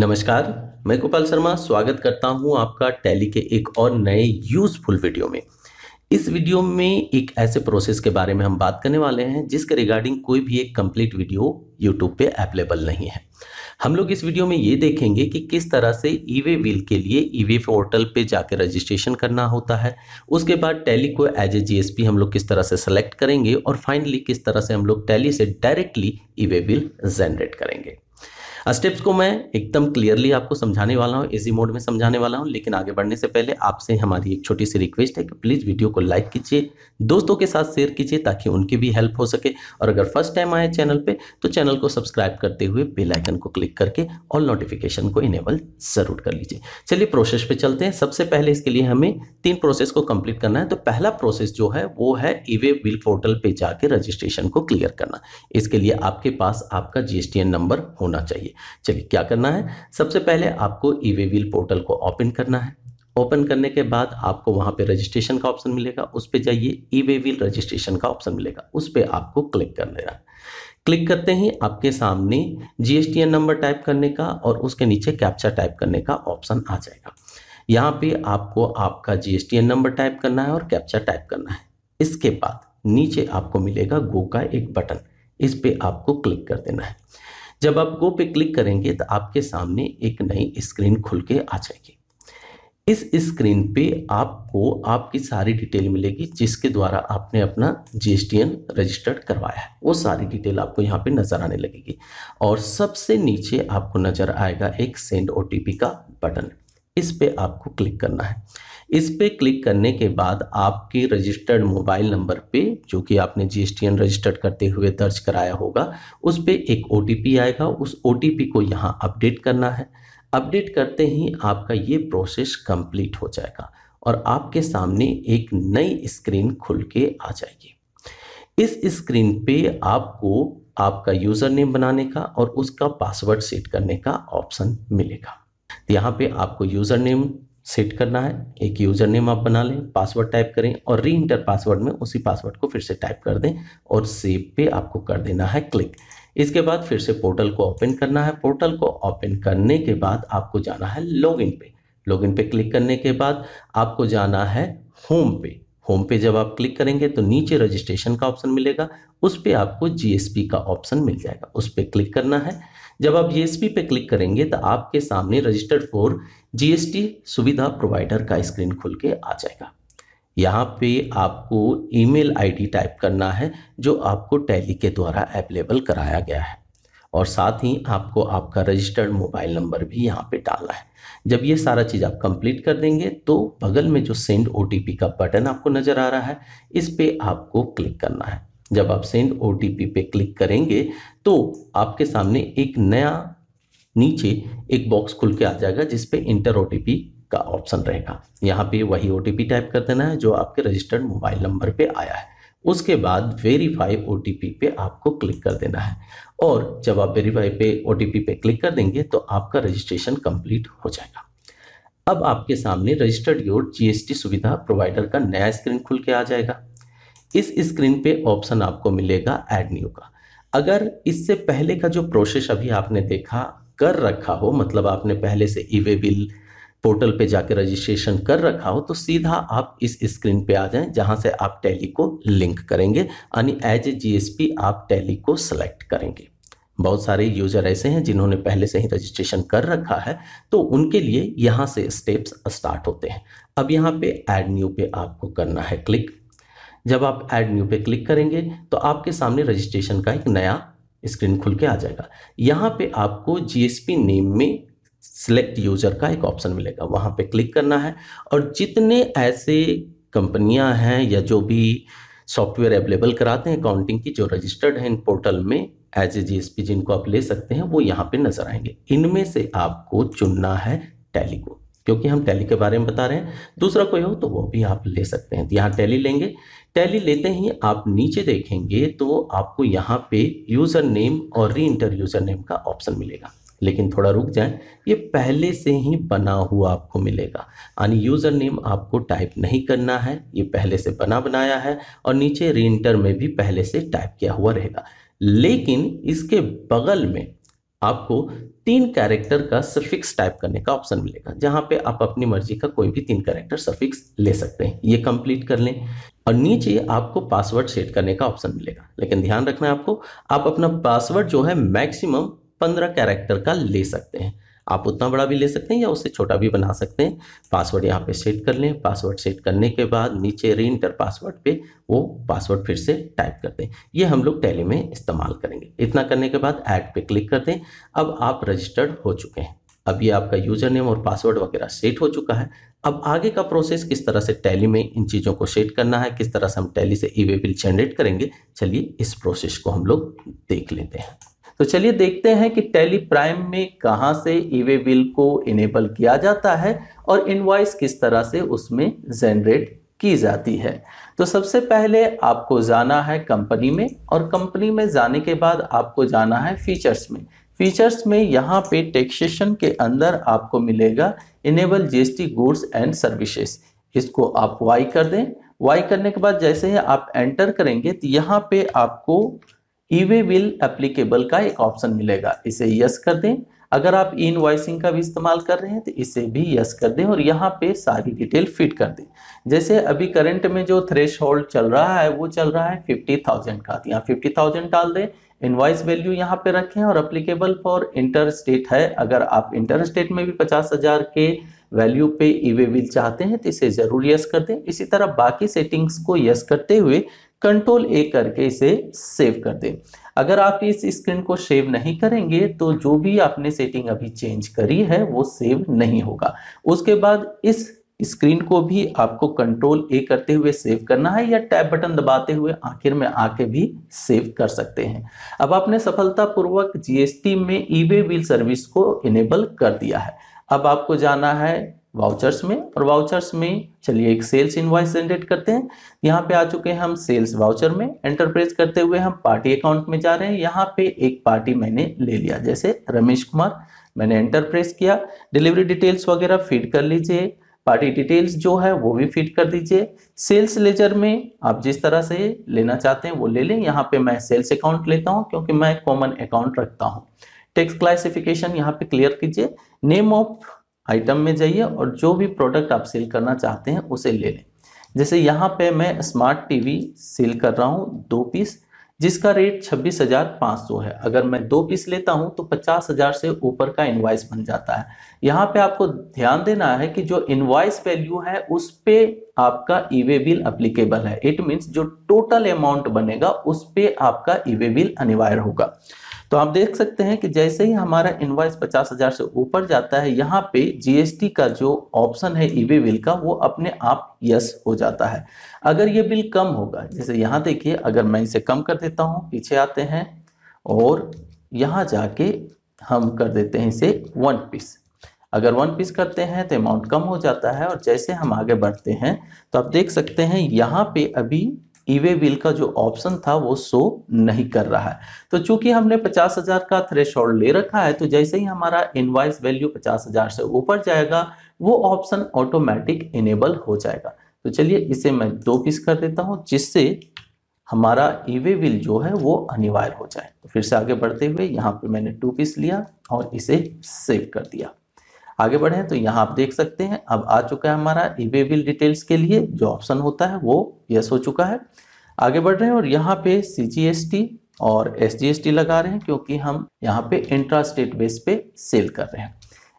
नमस्कार मैं गोपाल शर्मा स्वागत करता हूं आपका टैली के एक और नए यूजफुल वीडियो में इस वीडियो में एक ऐसे प्रोसेस के बारे में हम बात करने वाले हैं जिसके रिगार्डिंग कोई भी एक कंप्लीट वीडियो यूट्यूब पे अवेलेबल नहीं है हम लोग इस वीडियो में ये देखेंगे कि किस तरह से ई वे बिल के लिए ई वे पोर्टल पे जाकर रजिस्ट्रेशन करना होता है उसके बाद टैली को एज ए पी हम लोग किस तरह से सेलेक्ट करेंगे और फाइनली किस तरह से हम लोग टैली से directly e way bill generate करेंगे स्टेप्स को मैं एकदम क्लियरली आपको समझाने वाला हूँ इजी मोड में समझाने वाला हूँ लेकिन आगे बढ़ने से पहले आपसे हमारी एक छोटी सी रिक्वेस्ट है कि प्लीज़ वीडियो को लाइक कीजिए दोस्तों के साथ शेयर कीजिए ताकि उनकी भी हेल्प हो सके और अगर फर्स्ट टाइम आए चैनल पर तो चैनल को सब्सक्राइब करते हुए बेलाइकन को क्लिक करके ऑल नोटिफिकेशन को इनेबल ज़रूर कर लीजिए चलिए प्रोसेस पर चलते हैं सबसे पहले इसके लिए हमें तीन प्रोसेस को कम्प्लीट करना है तो पहला प्रोसेस जो है वो है ईवे बिल पोर्टल पर जाके रजिस्ट्रेशन को क्लियर करना इसके लिए आपके पास आपका जी नंबर होना चाहिए चलिए क्या करना है सबसे पहले आपको ई वे व्हील पोर्टल को ओपन करना है ओपन करने के बाद आपको वहाँ पे रजिस्ट्रेशन का ऑप्शन मिलेगा उस पर जाइए ई वे व्हील रजिस्ट्रेशन का ऑप्शन मिलेगा उस पर आपको क्लिक कर लेना है क्लिक करते ही आपके सामने जीएसटीएन नंबर टाइप करने का और उसके नीचे कैप्चा टाइप करने का ऑप्शन आ जाएगा यहाँ पे आपको आपका जीएसटीएन नंबर टाइप करना है और कैप्चा टाइप करना है इसके बाद नीचे आपको मिलेगा गो का एक बटन इस पर आपको क्लिक कर देना है जब आप गो पे क्लिक करेंगे तो आपके सामने एक नई स्क्रीन खुल के आ जाएगी इस स्क्रीन पे आपको आपकी सारी डिटेल मिलेगी जिसके द्वारा आपने अपना जी रजिस्टर्ड करवाया है वो सारी डिटेल आपको यहाँ पे नज़र आने लगेगी और सबसे नीचे आपको नज़र आएगा एक सेंड ओ का बटन इस पे आपको क्लिक करना है इस पर क्लिक करने के बाद आपके रजिस्टर्ड मोबाइल नंबर पे जो कि आपने जी रजिस्टर्ड करते हुए दर्ज कराया होगा उस पर एक ओ आएगा उस ओ को यहाँ अपडेट करना है अपडेट करते ही आपका ये प्रोसेस कंप्लीट हो जाएगा और आपके सामने एक नई स्क्रीन खुल के आ जाएगी इस स्क्रीन पे आपको आपका यूज़र नेम बनाने का और उसका पासवर्ड सेट करने का ऑप्शन मिलेगा यहाँ पे आपको यूज़र नेम सेट करना है एक यूज़र नेम आप बना लें पासवर्ड टाइप करें और री इंटर पासवर्ड में उसी पासवर्ड को फिर से टाइप कर दें और सेव पे आपको कर देना है क्लिक इसके बाद फिर से पोर्टल को ओपन करना है पोर्टल को ओपन करने के बाद आपको जाना है लॉगिन पे लॉगिन पे क्लिक करने के बाद आपको जाना है होम पे होम पे जब आप क्लिक करेंगे तो नीचे रजिस्ट्रेशन का ऑप्शन मिलेगा उस पर आपको जी का ऑप्शन मिल जाएगा उस पर क्लिक करना है जब आप जीएसपी पे क्लिक करेंगे तो आपके सामने रजिस्टर्ड फॉर जीएसटी सुविधा प्रोवाइडर का स्क्रीन खुल के आ जाएगा यहाँ पे आपको ईमेल आईडी टाइप करना है जो आपको टैली के द्वारा अवेलेबल कराया गया है और साथ ही आपको आपका रजिस्टर्ड मोबाइल नंबर भी यहाँ पे डालना है जब ये सारा चीज़ आप कंप्लीट कर देंगे तो बगल में जो सेंड ओ का बटन आपको नज़र आ रहा है इस पर आपको क्लिक करना है जब आप सेंड ओ पे क्लिक करेंगे तो आपके सामने एक नया नीचे एक बॉक्स खुल के आ जाएगा जिसपे इंटर ओ का ऑप्शन रहेगा यहाँ पे वही ओ टाइप कर देना है जो आपके रजिस्टर्ड मोबाइल नंबर पे आया है उसके बाद वेरीफाई ओ पे आपको क्लिक कर देना है और जब आप वेरीफाई पे ओ पे क्लिक कर देंगे तो आपका रजिस्ट्रेशन कंप्लीट हो जाएगा अब आपके सामने रजिस्टर्ड योर जीएसटी सुविधा प्रोवाइडर का नया स्क्रीन खुल के आ जाएगा इस स्क्रीन पे ऑप्शन आपको मिलेगा ऐड न्यू का अगर इससे पहले का जो प्रोसेस अभी आपने देखा कर रखा हो मतलब आपने पहले से ईवे बिल पोर्टल पे जाकर रजिस्ट्रेशन कर रखा हो तो सीधा आप इस स्क्रीन पे आ जाएं जहां से आप टैली को लिंक करेंगे यानी एज ए जी आप टैली को सेलेक्ट करेंगे बहुत सारे यूजर ऐसे हैं जिन्होंने पहले से ही रजिस्ट्रेशन कर रखा है तो उनके लिए यहाँ से स्टेप्स स्टार्ट होते हैं अब यहाँ पे ऐड न्यू पे आपको करना है क्लिक जब आप ऐड न्यू पे क्लिक करेंगे तो आपके सामने रजिस्ट्रेशन का एक नया स्क्रीन खुल के आ जाएगा यहाँ पे आपको जीएसपी नेम में सिलेक्ट यूजर का एक ऑप्शन मिलेगा वहाँ पे क्लिक करना है और जितने ऐसे कंपनियाँ हैं या जो भी सॉफ्टवेयर अवेलेबल कराते हैं अकाउंटिंग की जो रजिस्टर्ड है इन पोर्टल में एज ए जी जिनको आप ले सकते हैं वो यहाँ पे नजर आएंगे इनमें से आपको चुनना है टैली को क्योंकि हम टैली के बारे में बता रहे हैं दूसरा कोई हो तो वो भी आप ले सकते हैं यहाँ टैली लेंगे टैली लेते ही आप नीचे देखेंगे तो आपको यहाँ पे यूज़र नेम और री इंटर यूज़र नेम का ऑप्शन मिलेगा लेकिन थोड़ा रुक जाए ये पहले से ही बना हुआ आपको मिलेगा यानी यूज़र नेम आपको टाइप नहीं करना है ये पहले से बना बनाया है और नीचे री इंटर में भी पहले से टाइप किया हुआ रहेगा लेकिन इसके बगल में आपको तीन कैरेक्टर का सफिक्स टाइप करने का ऑप्शन मिलेगा जहां पे आप अपनी मर्जी का कोई भी तीन कैरेक्टर सफिक्स ले सकते हैं ये कंप्लीट कर लें और नीचे आपको पासवर्ड सेट करने का ऑप्शन मिलेगा लेकिन ध्यान रखना है आपको आप अपना पासवर्ड जो है मैक्सिमम पंद्रह कैरेक्टर का ले सकते हैं आप उतना बड़ा भी ले सकते हैं या उससे छोटा भी बना सकते हैं पासवर्ड यहाँ पे सेट कर लें पासवर्ड सेट करने के बाद नीचे री इंटर पासवर्ड पे वो पासवर्ड फिर से टाइप कर दें ये हम लोग टैली में इस्तेमाल करेंगे इतना करने के बाद ऐड पे क्लिक कर दें अब आप रजिस्टर्ड हो चुके हैं अब ये आपका यूजर नेम और पासवर्ड वगैरह सेट हो चुका है अब आगे का प्रोसेस किस तरह से टैली में इन चीज़ों को सेट करना है किस तरह से हम टैली से ई वे बिल जनरेट करेंगे चलिए इस प्रोसेस को हम लोग देख लेते हैं तो चलिए देखते हैं कि टेली प्राइम में कहाँ से ईवे बिल को इनेबल किया जाता है और इनवाइस किस तरह से उसमें जनरेट की जाती है तो सबसे पहले आपको जाना है कंपनी में और कंपनी में जाने के बाद आपको जाना है फीचर्स में फीचर्स में यहाँ पे टैक्सेशन के अंदर आपको मिलेगा enable GST goods and services इसको आप वाई कर दें वाई करने के बाद जैसे ही आप एंटर करेंगे तो यहाँ पे आपको ईवे बिल एप्लीकेबल का एक ऑप्शन मिलेगा इसे यस कर दें अगर आप इन वॉइसिंग का भी इस्तेमाल कर रहे हैं तो इसे भी यस कर दें और यहाँ पे सारी डिटेल फिट कर दें जैसे अभी करंट में जो थ्रेश होल्ड चल रहा है वो चल रहा है फिफ्टी थाउजेंड का तो यहाँ फिफ्टी थाउजेंड डाल दें वॉइस वैल्यू यहाँ पे रखें और अप्लीकेबल फॉर इंटर स्टेट है अगर आप इंटर स्टेट में भी पचास हज़ार के वैल्यू पे ई वे बिल चाहते हैं तो इसे ज़रूर यस कर दें इसी तरह बाकी सेटिंग्स को यस करते हुए कंट्रोल ए करके इसे सेव कर दें अगर आप इस स्क्रीन को सेव नहीं करेंगे तो जो भी आपने सेटिंग अभी चेंज करी है वो सेव नहीं होगा उसके बाद इस स्क्रीन को भी आपको कंट्रोल ए करते हुए सेव करना है या टैब बटन दबाते हुए आखिर में आके भी सेव कर सकते हैं अब आपने सफलतापूर्वक जीएसटी में ई वे बिल सर्विस को इनेबल कर दिया है अब आपको जाना है वाउचर्स में और वाउचर्स में चलिए एक सेल्स इनवॉइस जनरेट करते हैं यहाँ पे आ चुके हैं हम सेल्स वाउचर में एंटरप्रेस करते हुए हम पार्टी अकाउंट में जा रहे हैं यहाँ पे एक पार्टी मैंने ले लिया जैसे रमेश कुमार मैंने एंटरप्रेस किया डिलीवरी डिटेल्स वगैरह फीड कर लीजिए पार्टी डिटेल्स जो है वो भी फीड कर दीजिए सेल्स लेजर में आप जिस तरह से लेना चाहते हैं वो ले लें यहाँ पे मैं सेल्स अकाउंट लेता हूँ क्योंकि मैं कॉमन अकाउंट रखता हूँ टेक्स क्लासिफिकेशन यहाँ पे क्लियर कीजिए नेम ऑफ आइटम में जाइए और जो भी प्रोडक्ट आप सेल करना चाहते हैं उसे ले लें जैसे यहाँ पे मैं स्मार्ट टीवी सेल कर रहा हूँ दो पीस जिसका रेट छब्बीस हज़ार पाँच सौ है अगर मैं दो पीस लेता हूँ तो पचास हज़ार से ऊपर का इन्वाइस बन जाता है यहाँ पे आपको ध्यान देना है कि जो इन्वाइस वैल्यू है उस पर आपका ईवे बिल अप्लीकेबल है इट मीन्स जो टोटल अमाउंट बनेगा उस पर आपका ईवे बिल अनिवार्य होगा तो आप देख सकते हैं कि जैसे ही हमारा इन्वाइस पचास हजार से ऊपर जाता है यहाँ पे जीएसटी का जो ऑप्शन है ईवे e बिल का वो अपने आप यस हो जाता है अगर ये बिल कम होगा जैसे यहाँ देखिए अगर मैं इसे कम कर देता हूँ पीछे आते हैं और यहाँ जाके हम कर देते हैं इसे वन पीस अगर वन पीस करते हैं तो अमाउंट कम हो जाता है और जैसे हम आगे बढ़ते हैं तो आप देख सकते हैं यहाँ पे अभी ईवे बिल का जो ऑप्शन था वो शो नहीं कर रहा है तो चूंकि हमने पचास हजार का थ्रेश ले रखा है तो जैसे ही हमारा इनवाइस वैल्यू पचास हजार से ऊपर जाएगा वो ऑप्शन ऑटोमेटिक इनेबल हो जाएगा तो चलिए इसे मैं दो पीस कर देता हूँ जिससे हमारा ईवे बिल जो है वो अनिवार्य हो जाए तो फिर से आगे बढ़ते हुए यहाँ पे मैंने टू पीस लिया और इसे सेव कर दिया आगे बढ़े तो यहाँ आप देख सकते हैं अब आ चुका है हमारा ईवे बिल डिटेल्स के लिए जो ऑप्शन होता है वो यस हो चुका है आगे बढ़ रहे हैं और यहाँ पे सी और एस लगा रहे हैं क्योंकि हम यहाँ पे इंट्रा स्टेट बेस पे सेल कर रहे हैं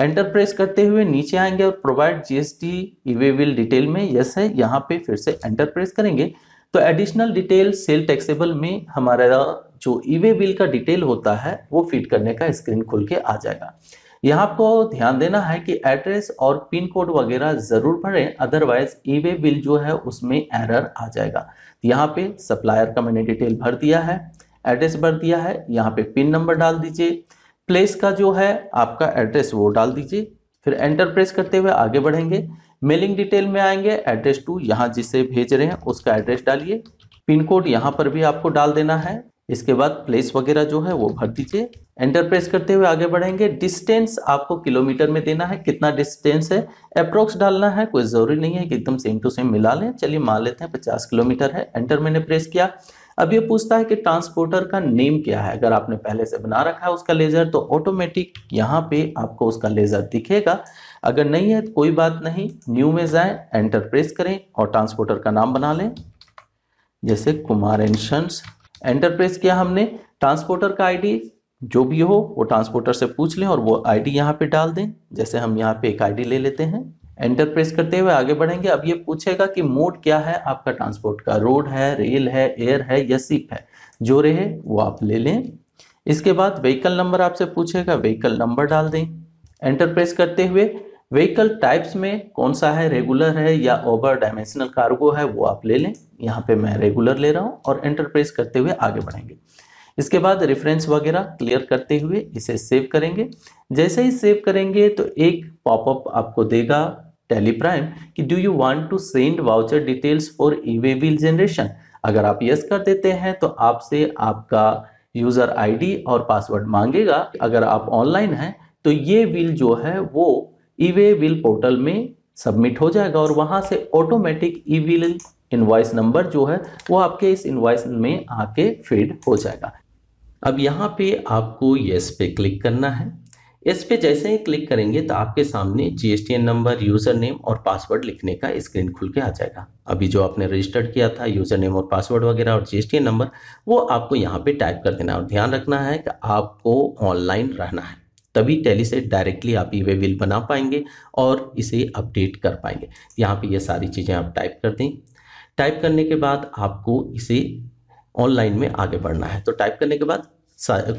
एंटर प्रेस करते हुए नीचे आएंगे और provide GST e way will detail में यस है यहाँ पे फिर से एंटर प्रेस करेंगे तो एडिशनल डिटेल सेल टैक्सेबल में हमारा जो ईवे बिल का डिटेल होता है वो फिट करने का स्क्रीन खुल के आ जाएगा यहाँ आपको ध्यान देना है कि एड्रेस और पिन कोड वगैरह ज़रूर भरें अदरवाइज ई वे बिल जो है उसमें एरर आ जाएगा यहाँ पे सप्लायर का मैंने डिटेल भर दिया है एड्रेस भर दिया है यहाँ पे पिन नंबर डाल दीजिए प्लेस का जो है आपका एड्रेस वो डाल दीजिए फिर एंटर प्रेस करते हुए आगे बढ़ेंगे मेलिंग डिटेल में आएंगे एड्रेस टू यहाँ जिसे भेज रहे हैं उसका एड्रेस डालिए पिन कोड यहाँ पर भी आपको डाल देना है इसके बाद प्लेस वगैरह जो है वो भर दीजिए एंटर प्रेस करते हुए आगे बढ़ेंगे डिस्टेंस आपको किलोमीटर में देना है कितना डिस्टेंस है अप्रोक्स डालना है कोई ज़रूरी नहीं है कि एकदम सेम टू सेम मिला लें चलिए मान लेते हैं पचास किलोमीटर है एंटर मैंने प्रेस किया अब ये पूछता है कि ट्रांसपोर्टर का नेम क्या है अगर आपने पहले से बना रखा है उसका लेज़र तो ऑटोमेटिक यहाँ पे आपको उसका लेज़र दिखेगा अगर नहीं है तो कोई बात नहीं न्यू में जाए एंटर प्रेस करें और ट्रांसपोर्टर का नाम बना लें जैसे कुमार एंड एंटर प्रेस किया हमने ट्रांसपोर्टर का आईडी जो भी हो वो ट्रांसपोर्टर से पूछ लें और वो आईडी यहाँ पे डाल दें जैसे हम यहाँ पे एक आईडी ले लेते हैं एंटर प्रेस करते हुए आगे बढ़ेंगे अब ये पूछेगा कि मोड क्या है आपका ट्रांसपोर्ट का रोड है रेल है एयर है या सिप है जो रहे वो आप ले लें इसके बाद व्हीकल नंबर आपसे पूछेगा व्हीकल नंबर डाल दें एंटर प्रेस करते हुए व्हीकल टाइप्स में कौन सा है रेगुलर है या ओवर डायमेंशनल कार्गो है वो आप ले लें यहाँ पे मैं रेगुलर ले रहा हूँ और एंटर प्रेस करते हुए आगे बढ़ेंगे इसके बाद रेफरेंस वगैरह क्लियर करते हुए इसे सेव करेंगे जैसे ही सेव करेंगे तो एक पॉपअप आपको देगा टेलीप्राइम कि do you want to send voucher details for e way bill generation अगर आप यस कर देते हैं तो आपसे आपका यूज़र आईडी और पासवर्ड मांगेगा अगर आप ऑनलाइन हैं तो ये बिल जो है वो ई वे बिल पोर्टल में सबमिट हो जाएगा और वहाँ से automatic e bill invoice number जो है वो आपके इस इन्वाइस में आके फीड हो जाएगा अब यहाँ पे आपको येस पे क्लिक करना है इस पे जैसे ही क्लिक करेंगे तो आपके सामने जी नंबर यूज़र नेम और पासवर्ड लिखने का स्क्रीन खुल के आ जाएगा अभी जो आपने रजिस्टर्ड किया था यूज़र नेम और पासवर्ड वगैरह और जी नंबर वो आपको यहाँ पे टाइप कर देना है और ध्यान रखना है कि आपको ऑनलाइन रहना है तभी टैली से डायरेक्टली आप ई वे बिल बना पाएंगे और इसे अपडेट कर पाएंगे यहाँ पे ये सारी चीज़ें आप टाइप कर दें टाइप करने के बाद आपको इसे ऑनलाइन में आगे बढ़ना है तो टाइप करने के बाद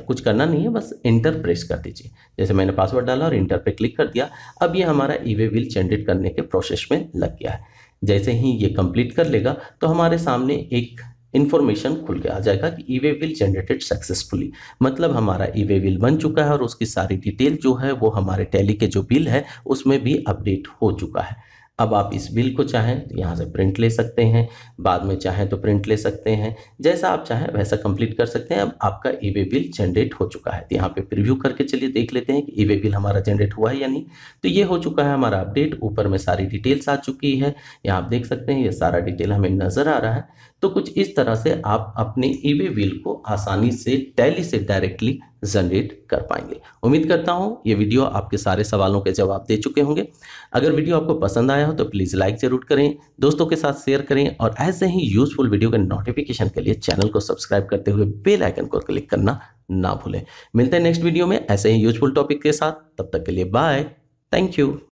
कुछ करना नहीं है बस इंटर प्रेस कर दीजिए जैसे मैंने पासवर्ड डाला और इंटर पे क्लिक कर दिया अब ये हमारा ई वे बिल जनरेट करने के प्रोसेस में लग गया है जैसे ही ये कंप्लीट कर लेगा तो हमारे सामने एक इन्फॉर्मेशन खुल के आ जाएगा कि e way will generated successfully मतलब हमारा ई वे विल बन चुका है और उसकी सारी डिटेल जो है वो हमारे टैली के जो बिल है उसमें भी अपडेट हो चुका है अब आप इस बिल को चाहें तो यहाँ से प्रिंट ले सकते हैं बाद में चाहें तो प्रिंट ले सकते हैं जैसा आप चाहें वैसा कंप्लीट कर सकते हैं अब आपका ई वे बिल जनरेट हो चुका है तो यहाँ पे प्रीव्यू करके चलिए देख लेते हैं कि ई वे बिल हमारा जनरेट हुआ है या नहीं तो ये हो चुका है हमारा अपडेट ऊपर में सारी डिटेल्स आ चुकी है यहाँ आप देख सकते हैं ये सारा डिटेल हमें नज़र आ रहा है तो कुछ इस तरह से आप अपने ईवे बिल को आसानी से टैली से डायरेक्टली जनरेट कर पाएंगे उम्मीद करता हूँ ये वीडियो आपके सारे सवालों के जवाब दे चुके होंगे अगर वीडियो आपको पसंद आया हो तो प्लीज़ लाइक ज़रूर करें दोस्तों के साथ शेयर करें और ऐसे ही यूजफुल वीडियो के नोटिफिकेशन के लिए चैनल को सब्सक्राइब करते हुए बेल आइकन को क्लिक करना ना भूलें मिलते हैं नेक्स्ट वीडियो में ऐसे ही यूजफुल टॉपिक के साथ तब तक के लिए बाय थैंक यू